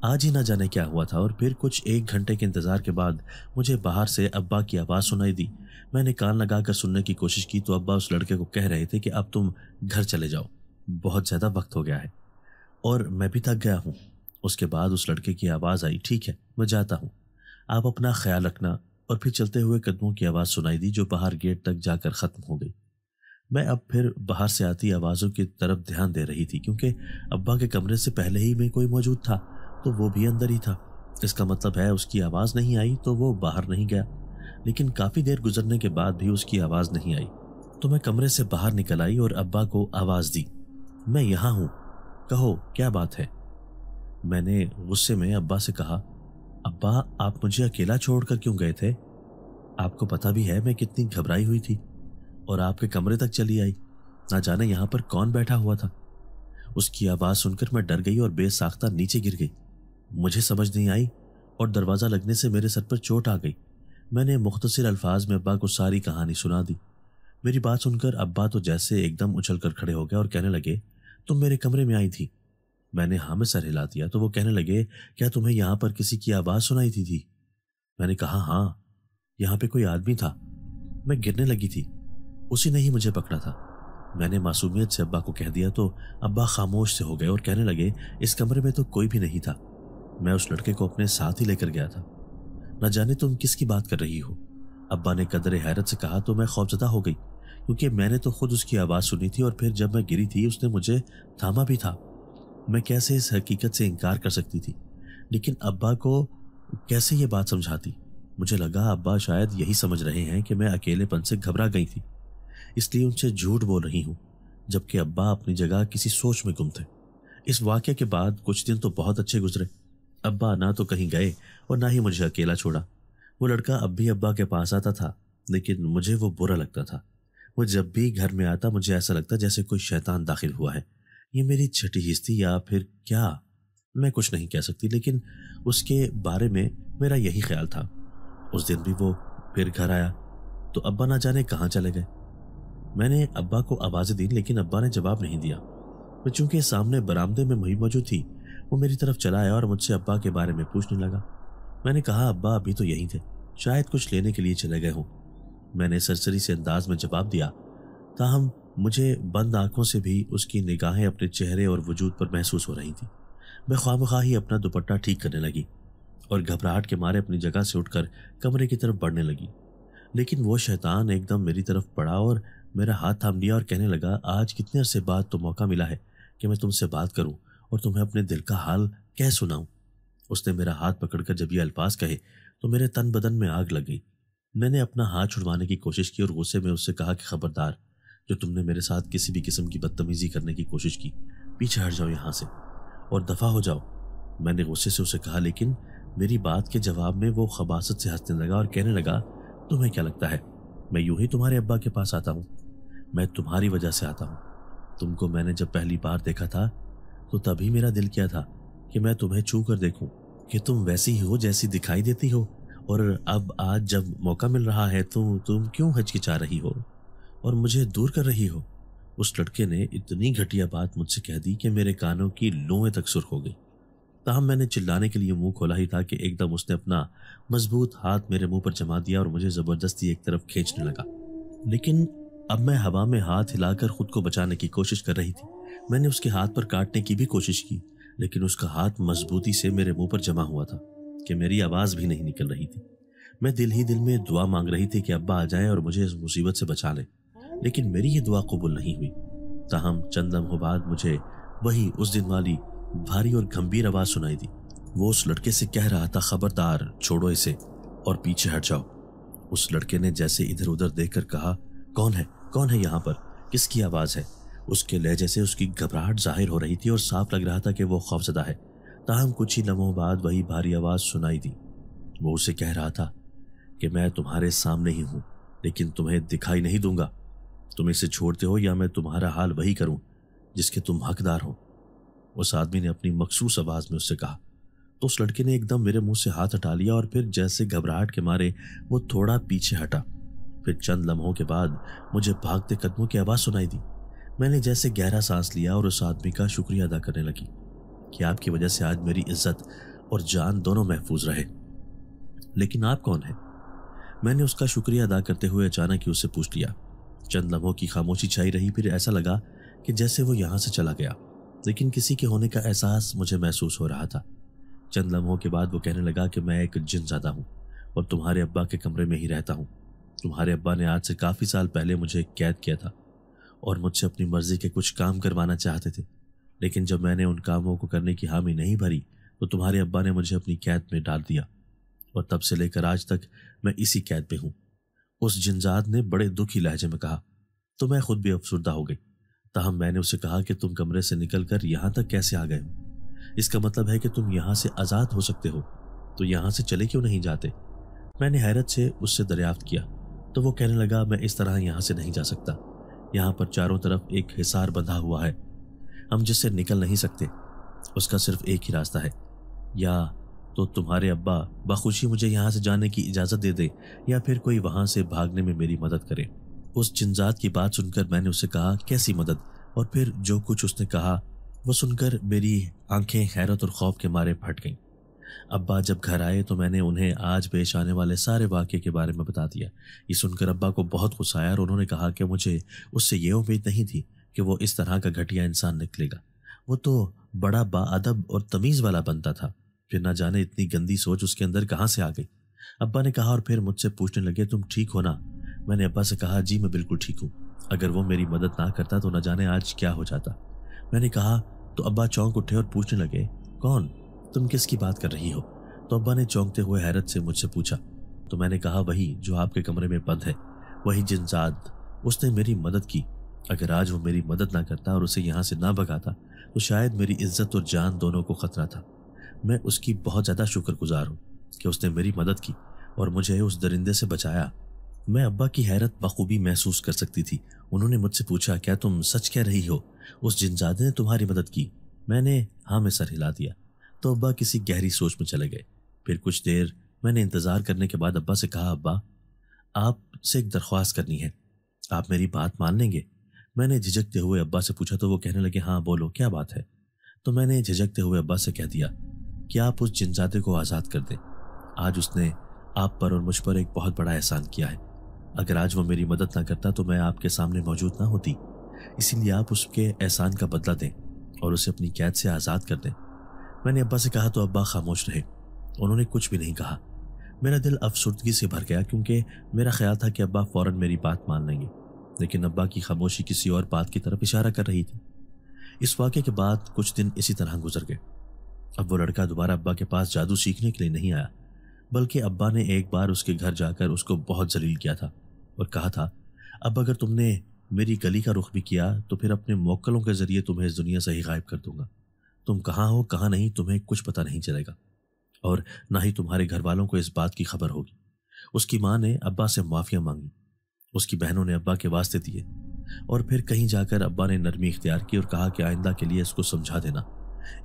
आज ही ना जाने क्या हुआ था और फिर कुछ एक घंटे के इंतज़ार के बाद मुझे बाहर से अब्बा की आवाज़ सुनाई दी मैंने कान लगा कर सुनने की कोशिश की तो अब्बा उस लड़के को कह रहे थे कि अब तुम घर चले जाओ बहुत ज़्यादा वक्त हो गया है और मैं भी थक गया हूँ उसके बाद उस लड़के की आवाज़ आई ठीक है मैं जाता हूँ आप अपना ख्याल रखना और फिर चलते हुए कदमों की आवाज़ सुनाई दी जो बाहर गेट तक जाकर ख़त्म हो गई मैं अब फिर बाहर से आती आवाज़ों की तरफ ध्यान दे रही थी क्योंकि अब्बा के कमरे से पहले ही में कोई मौजूद था तो वो भी अंदर ही था इसका मतलब है उसकी आवाज़ नहीं आई तो वो बाहर नहीं गया लेकिन काफ़ी देर गुजरने के बाद भी उसकी आवाज़ नहीं आई तो मैं कमरे से बाहर निकल आई और अब्बा को आवाज़ दी मैं यहाँ हूं कहो क्या बात है मैंने गुस्से में अब्बा से कहा अब्बा आप मुझे अकेला छोड़कर क्यों गए थे आपको पता भी है मैं कितनी घबराई हुई थी और आपके कमरे तक चली आई ना जाने यहाँ पर कौन बैठा हुआ था उसकी आवाज़ सुनकर मैं डर गई और बेसाख्ता नीचे गिर गई मुझे समझ नहीं आई और दरवाज़ा लगने से मेरे सर पर चोट आ गई मैंने मुख्तसर अल्फाज में अब्बा को सारी कहानी सुना दी मेरी बात सुनकर अब्बा तो जैसे एकदम उछल कर खड़े हो गए और कहने लगे तुम मेरे कमरे में आई थी मैंने हाँ में सर हिला दिया तो वो कहने लगे क्या तुम्हें यहाँ पर किसी की आवाज़ सुनाई थी थी मैंने कहा हाँ यहाँ पे कोई आदमी था मैं गिरने लगी थी उसी ने ही मुझे पकड़ा था मैंने मासूमियत से अब्बा को कह दिया तो अब्बा खामोश से हो गए और कहने लगे इस कमरे में तो कोई भी नहीं था मैं उस लड़के को अपने साथ ही लेकर गया था न जाने तुम किसकी बात कर रही हो अब्बा ने कदर हैरत से कहा तो मैं खौफजदा हो गई क्योंकि मैंने तो खुद उसकी आवाज़ सुनी थी और फिर जब मैं गिरी थी उसने मुझे थामा भी था मैं कैसे इस हकीकत से इनकार कर सकती थी लेकिन अब्बा को कैसे ये बात समझाती मुझे लगा अब्बा शायद यही समझ रहे हैं कि मैं अकेलेपन से घबरा गई थी इसलिए उनसे झूठ बोल रही हूँ जबकि अब्बा अपनी जगह किसी सोच में गुम थे इस वाक्य के बाद कुछ दिन तो बहुत अच्छे गुजरे अब्बा ना तो कहीं गए और ना ही मुझे अकेला छोड़ा वो लड़का अब भी अब्बा के पास आता था लेकिन मुझे वो बुरा लगता था वो जब भी घर में आता मुझे ऐसा लगता जैसे कोई शैतान दाखिल हुआ है ये मेरी छठी हिस्ती या फिर क्या मैं कुछ नहीं कह सकती लेकिन उसके बारे में मेरा यही ख्याल था उस दिन भी वो फिर घर आया तो अब्बा ना जाने कहाँ चले गए मैंने अब्बा को आवाज़ें दी लेकिन अब्बा ने जवाब नहीं दिया मैं चूंकि सामने बरामदे में वही मौजूद थी वो मेरी तरफ चला आया और मुझसे अब्बा के बारे में पूछने लगा मैंने कहा अब्बा अभी तो यहीं थे शायद कुछ लेने के लिए चले गए हों मैंने सरसरी से अंदाज में जवाब दिया ताहम मुझे बंद आंखों से भी उसकी निगाहें अपने चेहरे और वजूद पर महसूस हो रही थी मैं ख्वाब ही अपना दुपट्टा ठीक करने लगी और घबराहट के मारे अपनी जगह से उठकर कमरे की तरफ बढ़ने लगी लेकिन वो शैतान एकदम मेरी तरफ पड़ा और मेरा हाथ थाम लिया और कहने लगा आज कितने अरसे बाद तो मौका मिला है कि मैं तुमसे बात करूं और तुम्हें अपने दिल का हाल कह सुनाऊं उसने मेरा हाथ पकड़कर जब ये अल्फाज कहे तो मेरे तन बदन में आग लग गई मैंने अपना हाथ छुड़वाने की कोशिश की और गुस्से में उससे कहा कि खबरदार जो तुमने मेरे साथ किसी भी किस्म की बदतमीजी करने की कोशिश की पीछे हट जाओ यहाँ से और दफा हो जाओ मैंने गुस्से से उसे कहा लेकिन मेरी बात के जवाब में वो खबासत से हंसने लगा और कहने लगा तुम्हें क्या लगता है मैं यूं ही तुम्हारे अब्बा के पास आता हूँ मैं तुम्हारी वजह से आता हूँ तुमको मैंने जब पहली बार देखा था तो तभी मेरा दिल किया था कि मैं तुम्हें छू कर देखूं कि तुम वैसी ही हो जैसी दिखाई देती हो और अब आज जब मौका मिल रहा है तो तुम क्यों हचकिचा रही हो और मुझे दूर कर रही हो उस लड़के ने इतनी घटिया बात मुझसे कह दी कि मेरे कानों की लोहें तक सुर्ख हो गई ताहम मैंने चिल्लाने के लिए मुंह खोला ही था कि एकदम उसने अपना मजबूत हाथ मेरे मुंह पर जमा दिया और मुझे ज़बरदस्ती एक तरफ खींचने लगा लेकिन अब मैं हवा में हाथ हिलाकर खुद को बचाने की कोशिश कर रही थी मैंने उसके हाथ पर काटने की भी कोशिश की लेकिन उसका हाथ मजबूती से मेरे मुंह पर जमा हुआ था कि मेरी आवाज़ भी नहीं निकल रही थी मैं दिल ही दिल में दुआ मांग रही थी कि अब्बा आ जाएं और मुझे इस मुसीबत से बचा लें लेकिन मेरी ये दुआ कबूल नहीं हुई ताहम चंद लम्हों बाद मुझे वही उस दिन वाली भारी और गंभीर आवाज़ सुनाई दी वो उस लड़के से कह रहा था खबरदार छोड़ो इसे और पीछे हट जाओ उस लड़के ने जैसे इधर उधर देख कर कहा कौन है कौन है यहाँ पर किसकी आवाज़ है उसके लहजे से उसकी घबराहट जाहिर हो रही थी और साफ लग रहा था कि वो खौफजदा है ताहम कुछ ही लम्हों बाद वही भारी आवाज़ सुनाई दी वो उसे कह रहा था कि मैं तुम्हारे सामने ही हूं लेकिन तुम्हें दिखाई नहीं दूंगा तुम इसे छोड़ते हो या मैं तुम्हारा हाल वही करूं जिसके तुम हकदार हो उस आदमी ने अपनी मखसूस आवाज़ में उससे कहा तो उस लड़के ने एकदम मेरे मुंह से हाथ हटा लिया और फिर जैसे घबराहट के मारे वो थोड़ा पीछे हटा फिर चंद लम्हों के बाद मुझे भागते कदमों की आवाज़ सुनाई दी मैंने जैसे गहरा सांस लिया और उस आदमी का शुक्रिया अदा करने लगी कि आपकी वजह से आज मेरी इज्जत और जान दोनों महफूज रहे लेकिन आप कौन हैं मैंने उसका शुक्रिया अदा करते हुए अचानक ही उससे पूछ लिया चंद लम्हों की खामोशी छाई रही फिर ऐसा लगा कि जैसे वो यहाँ से चला गया लेकिन किसी के होने का एहसास मुझे महसूस हो रहा था चंद लम्हों के बाद वो कहने लगा कि मैं एक जिन ज़्यादा हूँ और तुम्हारे अब्बा के कमरे में ही रहता हूँ तुम्हारे अब्बा ने आज से काफ़ी साल पहले मुझे कैद किया था और मुझसे अपनी मर्जी के कुछ काम करवाना चाहते थे लेकिन जब मैंने उन कामों को करने की हामी नहीं भरी तो तुम्हारे अब्बा ने मुझे अपनी कैद में डाल दिया और तब से लेकर आज तक मैं इसी कैद में हूं उस जिनजाद ने बड़े दुखी लहजे में कहा तो मैं खुद भी अफसरदा हो गई तहम मैंने उसे कहा कि तुम कमरे से निकल कर यहां तक कैसे आ गए हो इसका मतलब है कि तुम यहाँ से आज़ाद हो सकते हो तो यहां से चले क्यों नहीं जाते मैंने हैरत से उससे दरियाफ्त किया तो वो कहने लगा मैं इस तरह यहां से नहीं जा सकता यहां पर चारों तरफ एक हिसार बंधा हुआ है हम जिससे निकल नहीं सकते उसका सिर्फ एक ही रास्ता है या तो तुम्हारे अब्बा बखुशी मुझे यहाँ से जाने की इजाज़त दे दे या फिर कोई वहाँ से भागने में मेरी मदद करे उस जिनजात की बात सुनकर मैंने उसे कहा कैसी मदद और फिर जो कुछ उसने कहा वो सुनकर मेरी आंखें हैरत और खौफ के मारे फट गईं अब्बा जब घर आए तो मैंने उन्हें आज पेश आने वाले सारे वाक्य के बारे में बता दिया ये सुनकर अब्बा को बहुत गुस्सा आया और उन्होंने कहा कि मुझे उससे ये उम्मीद नहीं थी कि वो इस तरह का घटिया इंसान निकलेगा वो तो बड़ा बाअदब और तमीज़ वाला बनता था फिर ना जाने इतनी गंदी सोच उसके अंदर कहाँ से आ गई अब्बा ने कहा और फिर मुझसे पूछने लगे तुम ठीक हो ना मैंने अब्बा से कहा जी मैं बिल्कुल ठीक हूँ अगर वो मेरी मदद ना करता तो ना जाने आज क्या हो जाता मैंने कहा तो अब्बा चौंक उठे और पूछने लगे कौन तुम किसकी बात कर रही हो तो अब्बा ने चौंकते हुए हैरत से मुझसे पूछा तो मैंने कहा वही जो आपके कमरे में बंद है वही जिनजाद उसने मेरी मदद की अगर आज वो मेरी मदद ना करता और उसे यहाँ से ना भगाता तो शायद मेरी इज्जत और जान दोनों को खतरा था मैं उसकी बहुत ज़्यादा शुक्रगुजार हूँ कि उसने मेरी मदद की और मुझे उस दरिंदे से बचाया मैं अब्बा की हैरत बखूबी महसूस कर सकती थी उन्होंने मुझसे पूछा क्या तुम सच कह रही हो उस जिनजादे ने तुम्हारी मदद की मैंने हाँ में सर हिला दिया तो अब्बा किसी गहरी सोच में चले गए फिर कुछ देर मैंने इंतज़ार करने के बाद अब्बा से कहा अब्बा आपसे एक दरख्वास्त करनी है आप मेरी बात मान लेंगे मैंने झिझकते हुए अब्बा से पूछा तो वो कहने लगे हाँ बोलो क्या बात है तो मैंने झिझकते हुए अब्बा से कह दिया कि आप उस जिनजादे को आज़ाद कर दें आज उसने आप पर और मुझ पर एक बहुत बड़ा एहसान किया है अगर आज वो मेरी मदद ना करता तो मैं आपके सामने मौजूद ना होती इसीलिए आप उसके एहसान का बदला दें और उसे अपनी कैद से आज़ाद कर दें मैंने अब्बा से कहा तो अब्बा खामोश रहे उन्होंने कुछ भी नहीं कहा मेरा दिल अफसुर्दगी से भर गया क्योंकि मेरा ख्याल था कि अब्बा फ़ौरन मेरी बात मान लेंगे लेकिन अब्बा की खामोशी किसी और बात की तरफ इशारा कर रही थी इस वाक़े के बाद कुछ दिन इसी तरह गुजर गए अब वो लड़का दोबारा अब्बा के पास जादू सीखने के लिए नहीं आया बल्कि अब्बा ने एक बार उसके घर जाकर उसको बहुत जलील किया था और कहा था अब अगर तुमने मेरी गली का रुख भी किया तो फिर अपने मोकलों के ज़रिए तुम्हें इस दुनिया से ही गायब कर दूंगा तुम कहाँ हो कहाँ नहीं तुम्हें कुछ पता नहीं चलेगा और ना ही तुम्हारे घर वालों को इस बात की खबर होगी उसकी माँ ने अब्बा से माफिया मांगी उसकी बहनों ने अब्बा के वास्ते दिए और फिर कहीं जाकर अब्बा ने नरमी इख्तियार की और कहा कि आइंदा के लिए इसको समझा देना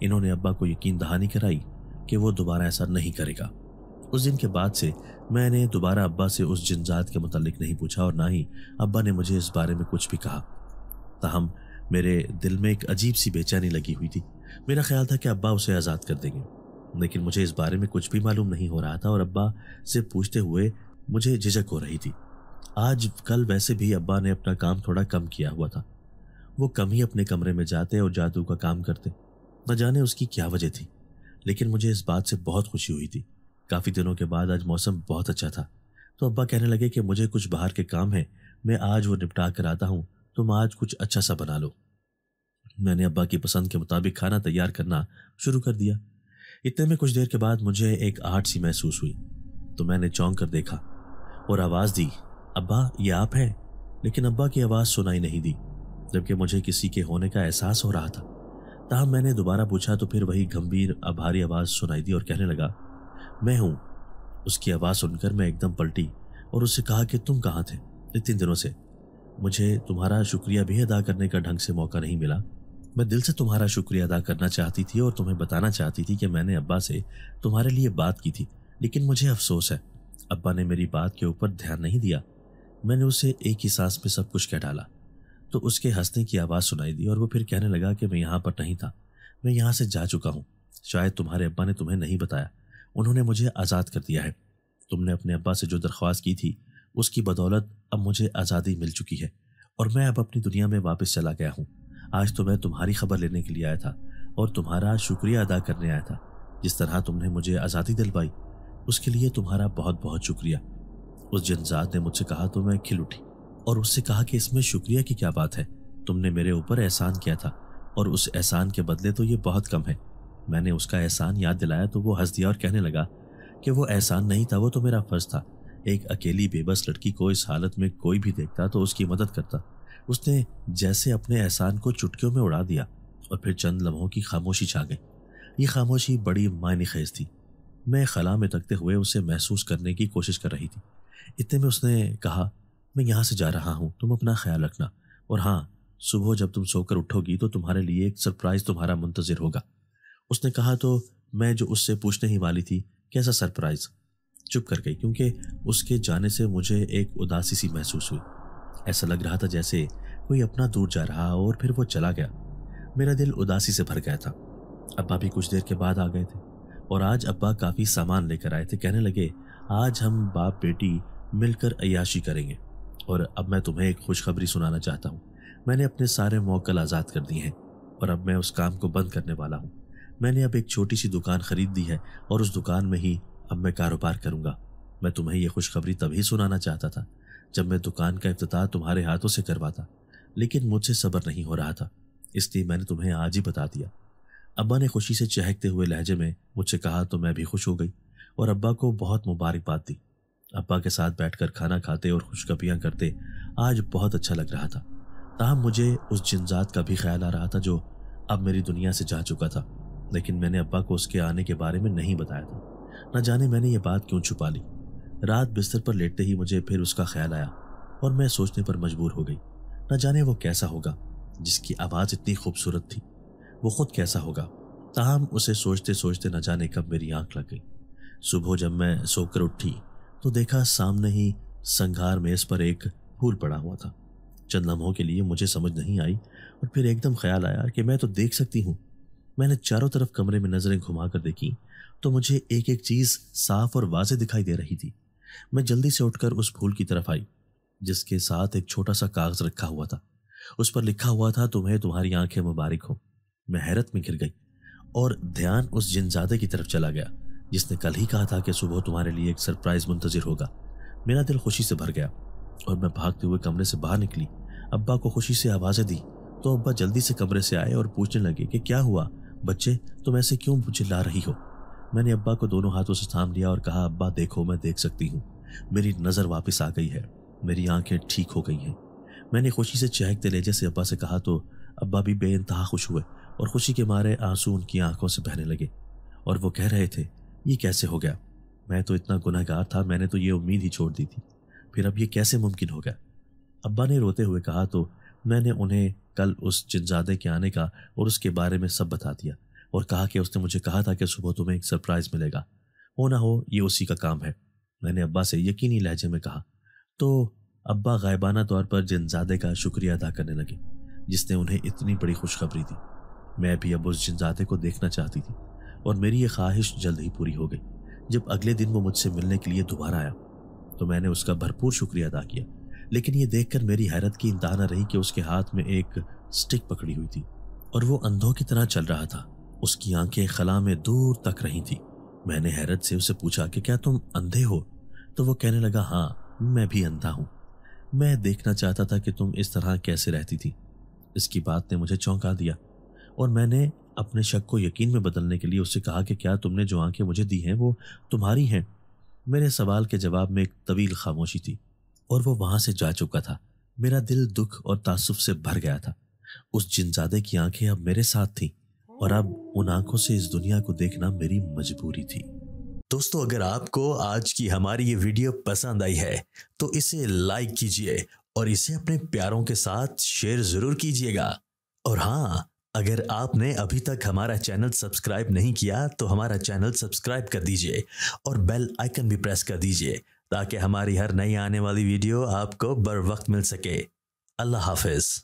इन्होंने अब्बा को यकीन दहानी कराई कि वो दोबारा ऐसा नहीं करेगा उस दिन के बाद से मैंने दोबारा अब्बा से उस जिनजात के मतलब नहीं पूछा और ना ही अब्बा ने मुझे इस बारे में कुछ भी कहा ताहम मेरे दिल में एक अजीब सी बेचैनी लगी हुई थी मेरा ख्याल था कि अब्बा उसे आज़ाद कर देंगे लेकिन मुझे इस बारे में कुछ भी मालूम नहीं हो रहा था और अब्बा से पूछते हुए मुझे झिझक हो रही थी आज कल वैसे भी अब्बा ने अपना काम थोड़ा कम किया हुआ था वो कम ही अपने कमरे में जाते और जादू का काम करते न जाने उसकी क्या वजह थी लेकिन मुझे इस बात से बहुत खुशी हुई थी काफ़ी दिनों के बाद आज मौसम बहुत अच्छा था तो अब्बा कहने लगे कि मुझे कुछ बाहर के काम है मैं आज वो निपटा कर आता हूँ तुम आज कुछ अच्छा सा बना लो मैंने अब्बा की पसंद के मुताबिक खाना तैयार करना शुरू कर दिया इतने में कुछ देर के बाद मुझे एक आहट सी महसूस हुई तो मैंने चौंक कर देखा और आवाज़ दी अब्बा ये आप हैं लेकिन अब्बा की आवाज़ सुनाई नहीं दी जबकि मुझे किसी के होने का एहसास हो रहा था तहम मैंने दोबारा पूछा तो फिर वही गंभीर आभारी आवाज़ सुनाई दी और कहने लगा मैं हूँ उसकी आवाज़ सुनकर मैं एकदम पलटी और उससे कहा कि तुम कहाँ थे इतने दिनों से मुझे तुम्हारा शुक्रिया भी अदा करने का ढंग से मौका नहीं मिला मैं दिल से तुम्हारा शुक्रिया अदा करना चाहती थी और तुम्हें बताना चाहती थी कि मैंने अब्बा से तुम्हारे लिए बात की थी लेकिन मुझे अफसोस है अब्बा ने मेरी बात के ऊपर ध्यान नहीं दिया मैंने उसे एक ही सांस में सब कुछ कह डाला तो उसके हंसने की आवाज़ सुनाई दी और वो फिर कहने लगा कि मैं यहाँ पर नहीं था मैं यहाँ से जा चुका हूँ शायद तुम्हारे अब्बा ने तुम्हें नहीं बताया उन्होंने मुझे आज़ाद कर दिया है तुमने अपने अब्बा से जो दरख्वास्त की थी उसकी बदौलत अब मुझे आज़ादी मिल चुकी है और मैं अब अपनी दुनिया में वापस चला गया हूँ आज तो मैं तुम्हारी खबर लेने के लिए आया था और तुम्हारा शुक्रिया अदा करने आया था जिस तरह तुमने मुझे आज़ादी दिलवाई उसके लिए तुम्हारा बहुत बहुत शुक्रिया उस जनजात ने मुझसे कहा तो मैं खिल उठी और उससे कहा कि इसमें शुक्रिया की क्या बात है तुमने मेरे ऊपर एहसान किया था और उस एहसान के बदले तो ये बहुत कम है मैंने उसका एहसान याद दिलाया तो वो हंस दिया और कहने लगा कि वो एहसान नहीं था वो तो मेरा फ़र्ज़ था एक अकेली बेबस लड़की को इस हालत में कोई भी देखता तो उसकी मदद करता उसने जैसे अपने एहसान को चुटकियों में उड़ा दिया और फिर चंद लम्हों की खामोशी छा गई ये खामोशी बड़ी मायने खेज थी मैं खला में तकते हुए उसे महसूस करने की कोशिश कर रही थी इतने में उसने कहा मैं यहाँ से जा रहा हूँ तुम अपना ख्याल रखना और हाँ सुबह जब तुम सोकर उठोगी तो तुम्हारे लिए एक सरप्राइज़ तुम्हारा मुंतज़र होगा उसने कहा तो मैं जो उससे पूछने ही वाली थी कैसा सरप्राइज़ चुप कर गई क्योंकि उसके जाने से मुझे एक उदासी सी महसूस हुई ऐसा लग रहा था जैसे कोई अपना दूर जा रहा और फिर वो चला गया मेरा दिल उदासी से भर गया था अब्बा भी कुछ देर के बाद आ गए थे और आज अब्बा काफ़ी सामान लेकर आए थे कहने लगे आज हम बाप बेटी मिलकर अयाशी करेंगे और अब मैं तुम्हें एक खुशखबरी सुनाना चाहता हूँ मैंने अपने सारे मौकल आज़ाद कर दिए हैं और अब मैं उस काम को बंद करने वाला हूँ मैंने अब एक छोटी सी दुकान खरीद दी है और उस दुकान में ही अब मैं कारोबार करूँगा मैं तुम्हें यह खुशखबरी तभी सुनाना चाहता था जब मैं दुकान का अफ्ताह तुम्हारे हाथों से करवाता लेकिन मुझसे सब्र नहीं हो रहा था इसलिए मैंने तुम्हें आज ही बता दिया अब्बा ने खुशी से चहकते हुए लहजे में मुझसे कहा तो मैं भी खुश हो गई और अब्बा को बहुत मुबारकबाद दी अब्बा के साथ बैठकर खाना खाते और खुशखबियाँ करते आज बहुत अच्छा लग रहा था तहम हाँ, मुझे उस जिनजात का भी ख्याल आ रहा था जो अब मेरी दुनिया से जा चुका था लेकिन मैंने अब्बा को उसके आने के बारे में नहीं बताया था न जाने मैंने ये बात क्यों छुपा ली रात बिस्तर पर लेटते ही मुझे फिर उसका ख्याल आया और मैं सोचने पर मजबूर हो गई न जाने वो कैसा होगा जिसकी आवाज़ इतनी खूबसूरत थी वो खुद कैसा होगा ताहम हाँ, उसे सोचते सोचते न जाने कब मेरी आंख लग गई सुबह जब मैं सोकर उठी तो देखा सामने ही संघार मेज पर एक फूल पड़ा हुआ था चंद लम्हों के लिए मुझे समझ नहीं आई और फिर एकदम ख्याल आया कि मैं तो देख सकती हूँ मैंने चारों तरफ कमरे में नज़रें घुमा कर देखी तो मुझे एक एक चीज़ साफ और वाजे दिखाई दे रही थी मैं जल्दी से उठकर उस फूल की तरफ आई जिसके साथ एक छोटा सा कागज़ रखा हुआ था उस पर लिखा हुआ था तुम्हें तुम्हारी आंखें मुबारक हो मैं हैरत में गिर गई और ध्यान उस जिनजादे की तरफ चला गया जिसने कल ही कहा था कि सुबह तुम्हारे लिए एक सरप्राइज मुंतजर होगा मेरा दिल खुशी से भर गया और मैं भागते हुए कमरे से बाहर निकली अब्बा को खुशी से आवाज़ें दी तो अब्बा जल्दी से कमरे से आए और पूछने लगे कि क्या हुआ बच्चे तुम ऐसे क्यों मुझे ला रही हो मैंने अब्बा को दोनों हाथों से थाम लिया और कहा अब्बा देखो मैं देख सकती हूँ मेरी नज़र वापस आ गई है मेरी आंखें ठीक हो गई हैं मैंने खुशी से चहकते ले से अब्बा से कहा तो अब्बा भी बेानतहा खुश हुए और खुशी के मारे आंसू उनकी आंखों से बहने लगे और वो कह रहे थे ये कैसे हो गया मैं तो इतना गुनाहगार था मैंने तो ये उम्मीद ही छोड़ दी थी फिर अब ये कैसे मुमकिन हो गया अब्बा ने रोते हुए कहा तो मैंने उन्हें कल उस जिनजादे के आने का और उसके बारे में सब बता दिया और कहा कि उसने मुझे कहा था कि सुबह तुम्हें एक सरप्राइज़ मिलेगा हो ना हो ये उसी का काम है मैंने अब्बा से यकीनी लहजे में कहा तो अब्बा गायबाना तौर पर जिनजादे का शुक्रिया अदा करने लगे जिसने उन्हें इतनी बड़ी खुशखबरी दी मैं भी अब उस जिनजादे को देखना चाहती थी और मेरी ये ख्वाहिश जल्द ही पूरी हो गई जब अगले दिन वो मुझसे मिलने के लिए दोबारा आया तो मैंने उसका भरपूर शुक्रिया अदा किया लेकिन ये देखकर मेरी हैरत की इंतहा न रही कि उसके हाथ में एक स्टिक पकड़ी हुई थी और वो अंधों की तरह चल रहा था उसकी आंखें खला में दूर तक रही थी मैंने हैरत से उसे पूछा कि क्या तुम अंधे हो तो वो कहने लगा हाँ मैं भी अंधा हूँ मैं देखना चाहता था कि तुम इस तरह कैसे रहती थी इसकी बात ने मुझे चौंका दिया और मैंने अपने शक को यकीन में बदलने के लिए उससे कहा कि क्या तुमने जो आंखें मुझे दी हैं वो तुम्हारी हैं मेरे सवाल के जवाब में एक तवील खामोशी थी और वो वहाँ से जा चुका था मेरा दिल दुख और तासुफ से भर गया था उस जिनजादे की आंखें अब मेरे साथ थी और अब उन आंखों से इस दुनिया को देखना मेरी मजबूरी थी दोस्तों अगर आपको आज की हमारी ये वीडियो पसंद आई है तो इसे लाइक कीजिए और इसे अपने प्यारों के साथ शेयर जरूर कीजिएगा और हाँ अगर आपने अभी तक हमारा चैनल सब्सक्राइब नहीं किया तो हमारा चैनल सब्सक्राइब कर दीजिए और बेल आइकन भी प्रेस कर दीजिए ताकि हमारी हर नई आने वाली वीडियो आपको बर वक्त मिल सके अल्लाह हाफिज़